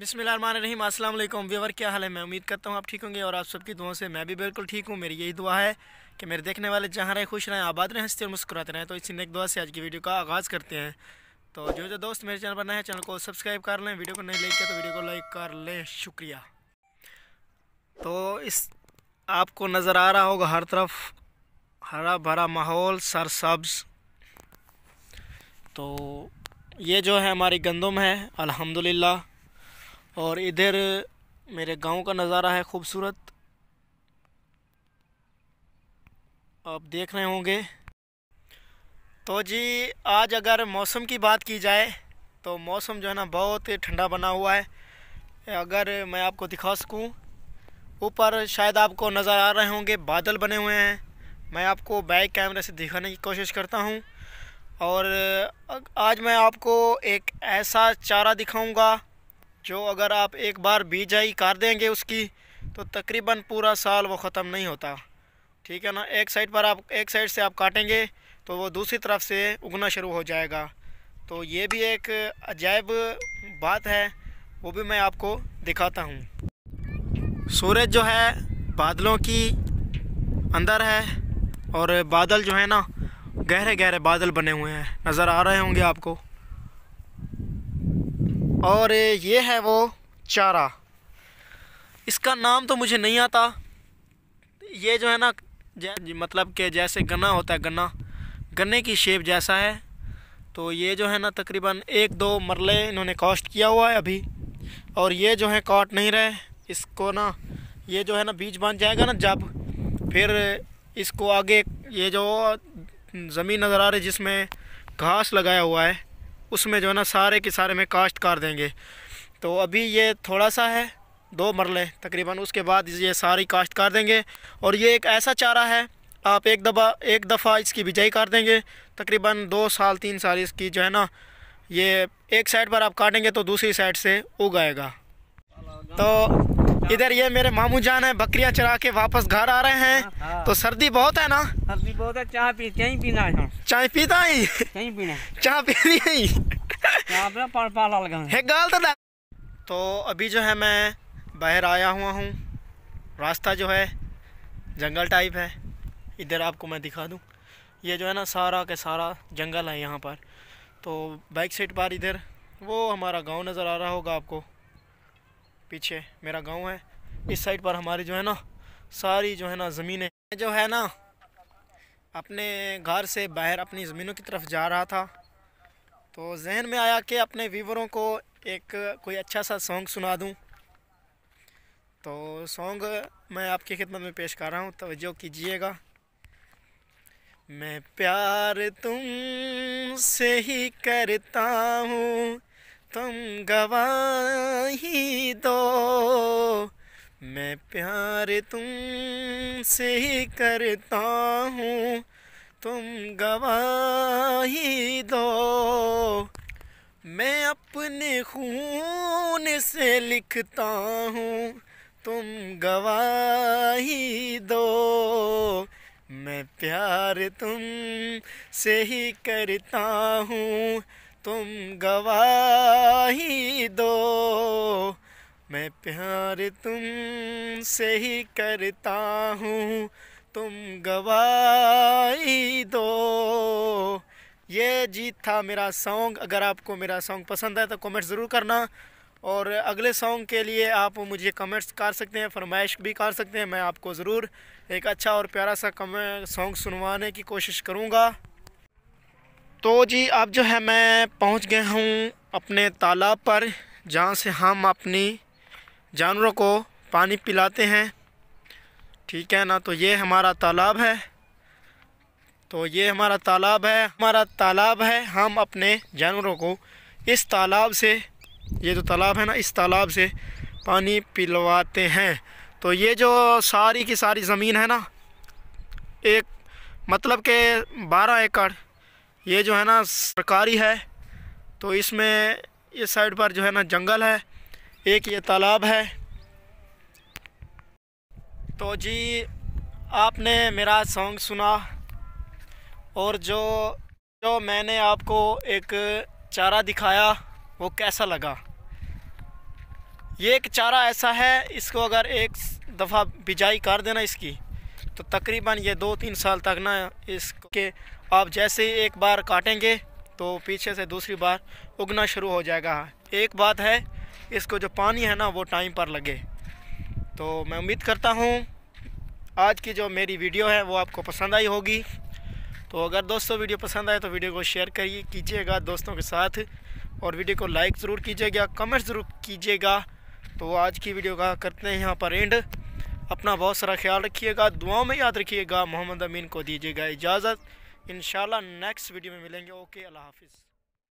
बिसमीम अस्सलाम वालेकुम व्यवर क्या हाल है मैं उम्मीद करता हूँ आप ठीक होंगे और आप सबकी दुआओं से मैं भी बिल्कुल ठीक हूँ मेरी यही दुआ है कि मेरे देखने वाले जहाँ रहें खुश रहें आबाद रहें हंसते और मुस्कुराते रहें तो इसी नेक दुआ से आज की वीडियो का आगाज़ करते हैं तो जो जो दोस्त मेरे चैनल पर नए हैं चैनल को सब्सक्राइब कर लें वीडियो को नहीं लाइक किया तो वीडियो को लाइक कर लें शुक्रिया तो इस आपको नज़र आ रहा होगा हर तरफ हरा भरा माहौल सरसब्ज तो ये जो है हमारी गंदम है अल्हम्दुलिल्लाह और इधर मेरे गांव का नज़ारा है खूबसूरत आप देख रहे होंगे तो जी आज अगर मौसम की बात की जाए तो मौसम जो है ना बहुत ठंडा बना हुआ है अगर मैं आपको दिखा सकूं ऊपर शायद आपको नज़र आ रहे होंगे बादल बने हुए हैं मैं आपको बैक कैमरे से दिखाने की कोशिश करता हूं और आज मैं आपको एक ऐसा चारा दिखाऊंगा जो अगर आप एक बार बीजाई कर देंगे उसकी तो तकरीबन पूरा साल वो ख़त्म नहीं होता ठीक है ना एक साइड पर आप एक साइड से आप काटेंगे तो वो दूसरी तरफ से उगना शुरू हो जाएगा तो ये भी एक अजायब बात है वो भी मैं आपको दिखाता हूँ सूरज जो है बादलों की अंदर है और बादल जो है ना गहरे गहरे बादल बने हुए हैं नज़र आ रहे होंगे आपको और ये है वो चारा इसका नाम तो मुझे नहीं आता ये जो है ना मतलब कि जैसे गन्ना होता है गन्ना गन्ने की शेप जैसा है तो ये जो है ना तकरीबन एक दो मरले इन्होंने कास्ट किया हुआ है अभी और ये जो है काट नहीं रहे इसको ना ये जो है ना बीज बन जाएगा ना जब फिर इसको आगे ये जो ज़मीन नज़र आ रही जिसमें घास लगाया हुआ है उसमें जो है ना सारे के सारे में काश्त कर देंगे तो अभी ये थोड़ा सा है दो मरले तकरीबन उसके बाद ये सारी काश्त कर देंगे और ये एक ऐसा चारा है आप एक दफा एक दफ़ा इसकी बिजाई कर देंगे तकरीबन दो साल तीन साल इसकी जो है ना ये एक साइड पर आप काटेंगे तो दूसरी साइड से उग आएगा तो इधर ये मेरे मामू जान है बकरियां चरा के वापस घर आ रहे हैं हाँ, हाँ। तो सर्दी बहुत है ना सर्दी बहुत है चाय पी चाय पीना है चाय पीता ही चाय पीना चाय पीनी है गाल तो तो अभी जो है मैं बाहर आया हुआ हूँ रास्ता जो है जंगल टाइप है इधर आपको मैं दिखा दूँ ये जो है ना सारा के सारा जंगल है यहाँ पर तो बाइक सेट पर इधर वो हमारा गांव नज़र आ रहा होगा आपको पीछे मेरा गांव है इस साइड पर हमारी जो है ना सारी जो है ना ज़मीनें जो है ना अपने घर से बाहर अपनी ज़मीनों की तरफ जा रहा था तो जहन में आया कि अपने वीवरों को एक कोई अच्छा सा सॉन्ग सुना दूं तो सॉन्ग मैं आपकी खिदमत में पेश कर रहा हूँ तवज्जो कीजिएगा मैं प्यार तुम से ही करता हूँ तुम गवाही दो मैं प्यार तुम से ही करता हूँ तुम गवाही दो मैं अपने खून से लिखता हूँ तुम गवाही दो मैं प्यार तुम से ही करता हूँ तुम गवाही दो मैं प्यार तुम से ही करता हूँ तुम गवाही दो ये जीत था मेरा सॉन्ग अगर आपको मेरा सॉन्ग पसंद है तो कमेंट ज़रूर करना और अगले सॉन्ग के लिए आप मुझे कमेंट्स कर सकते हैं फरमाइश भी कर सकते हैं मैं आपको ज़रूर एक अच्छा और प्यारा सा कमेंट सॉन्ग सुनवाने की कोशिश करूँगा तो जी अब जो है मैं पहुंच गया हूं अपने तालाब पर जहां से हम अपनी जानवरों को पानी पिलाते हैं ठीक है ना तो ये हमारा तालाब है तो ये हमारा तालाब है हमारा तालाब है हम अपने जानवरों को इस तालाब से ये जो तालाब है ना इस तालाब से पानी पिलवाते हैं तो ये जो सारी की सारी ज़मीन है ना एक मतलब के बारह एकड़ ये जो है ना सरकारी है तो इसमें इस साइड पर जो है ना जंगल है एक ये तालाब है तो जी आपने मेरा सॉन्ग सुना और जो जो मैंने आपको एक चारा दिखाया वो कैसा लगा ये एक चारा ऐसा है इसको अगर एक दफ़ा बिजाई कर देना इसकी तो तकरीबन ये दो तीन साल तक ना इसके आप जैसे ही एक बार काटेंगे तो पीछे से दूसरी बार उगना शुरू हो जाएगा एक बात है इसको जो पानी है ना वो टाइम पर लगे तो मैं उम्मीद करता हूँ आज की जो मेरी वीडियो है वो आपको पसंद आई होगी तो अगर दोस्तों वीडियो पसंद आए तो वीडियो को शेयर करिए कीजिएगा दोस्तों के साथ और वीडियो को लाइक ज़रूर कीजिएगा कमेंट ज़रूर कीजिएगा तो आज की वीडियो का करते हैं यहाँ पर एंड अपना बहुत सारा ख्याल रखिएगा दुआओं में याद रखिएगा मोहम्मद अमीन को दीजिएगा इजाज़त इनशाला नेक्स्ट वीडियो में मिलेंगे ओके अल्लाह हाफिज़